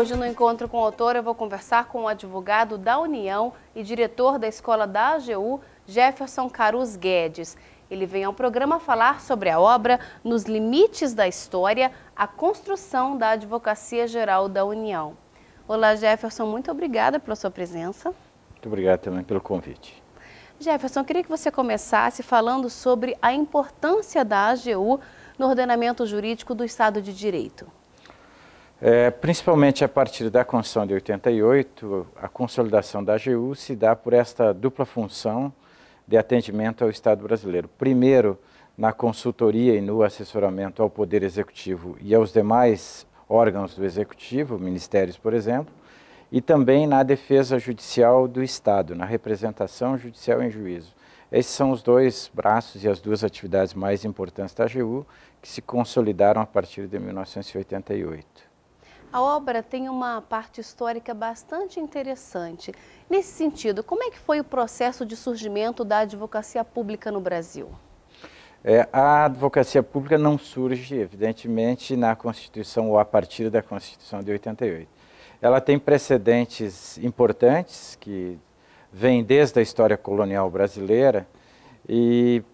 Hoje, no encontro com o autor, eu vou conversar com o advogado da União e diretor da escola da AGU, Jefferson Carus Guedes. Ele vem ao programa falar sobre a obra Nos Limites da História, a construção da Advocacia Geral da União. Olá, Jefferson, muito obrigada pela sua presença. Muito obrigado também pelo convite. Jefferson, queria que você começasse falando sobre a importância da AGU no ordenamento jurídico do Estado de Direito. É, principalmente a partir da Constituição de 88, a consolidação da AGU se dá por esta dupla função de atendimento ao Estado brasileiro. Primeiro, na consultoria e no assessoramento ao Poder Executivo e aos demais órgãos do Executivo, ministérios, por exemplo, e também na defesa judicial do Estado, na representação judicial em juízo. Esses são os dois braços e as duas atividades mais importantes da AGU que se consolidaram a partir de 1988. A obra tem uma parte histórica bastante interessante. Nesse sentido, como é que foi o processo de surgimento da advocacia pública no Brasil? É, a advocacia pública não surge, evidentemente, na Constituição ou a partir da Constituição de 88. Ela tem precedentes importantes que vêm desde a história colonial brasileira e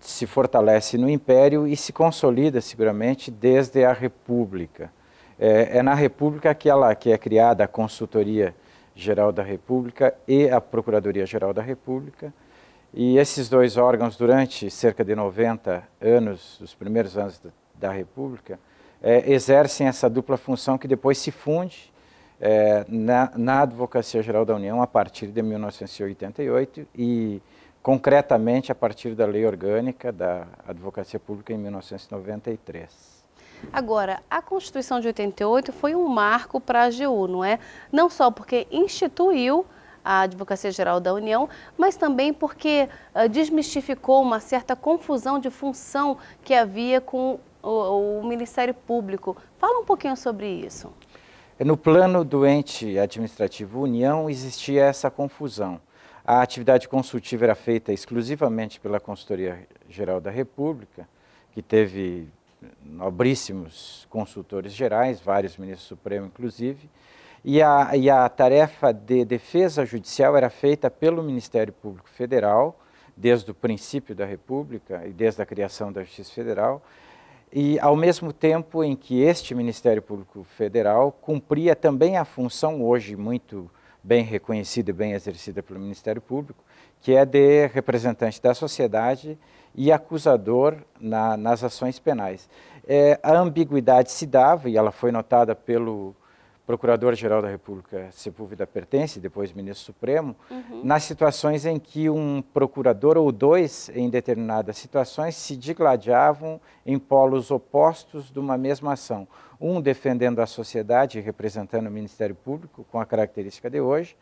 se fortalece no Império e se consolida, seguramente, desde a República. É, é, na República que, ela, que é criada a Consultoria Geral da República e a Procuradoria Geral da República. E esses dois órgãos, durante cerca de 90 anos, os primeiros anos da, da República, é, exercem essa dupla função que depois se funde é, na, na, Advocacia Geral da União a partir de 1988 e concretamente a partir da Lei Orgânica da Advocacia Pública em 1993. Agora, a Constituição de 88 foi um marco para a AGU, não é? Não só porque instituiu a Advocacia Geral da União, mas também porque uh, desmistificou uma certa confusão de função que havia com o, o Ministério Público. Fala um pouquinho sobre isso. É, no plano do ente administrativo União existia essa confusão. A atividade consultiva era feita exclusivamente pela Consultoria Geral da República, que teve nobríssimos consultores gerais, vários ministros supremos inclusive, e a, e a tarefa de defesa judicial era feita pelo Ministério Público Federal, desde o princípio da República e desde a criação da Justiça Federal, e ao mesmo tempo em que este Ministério Público Federal cumpria também a função hoje muito bem reconhecida e bem exercida pelo Ministério Público, que é de representante da sociedade e acusador na, nas ações penais. É, a ambiguidade se dava, e ela foi notada pelo Procurador-Geral da República Sepúlveda pertence, depois Ministro Supremo, uhum. nas situações em que um procurador ou dois, em determinadas situações, se digladiavam em polos opostos de uma mesma ação. Um defendendo a sociedade, representando o Ministério Público, com a característica de hoje,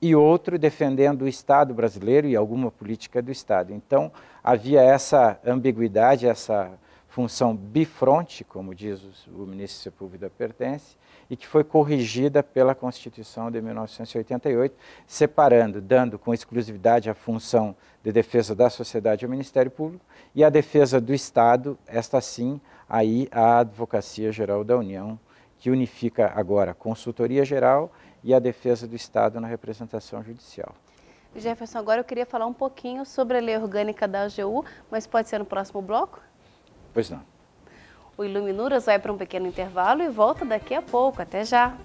e outro defendendo o Estado brasileiro e alguma política do Estado. Então, havia essa ambiguidade, essa função bifronte, como diz o, ministro Sepúlveda Pertence, e que foi corrigida pela Constituição de 1988, separando, dando com exclusividade a função de defesa da sociedade ao Ministério Público e a defesa do Estado, esta sim, aí a Advocacia Geral da União, que unifica agora a consultoria geral e a defesa do Estado na representação judicial. Jefferson, agora eu queria falar um pouquinho sobre a lei orgânica da AGU, mas pode ser no próximo bloco? Pois não. O Iluminuras vai para um pequeno intervalo e volta daqui a pouco. Até já!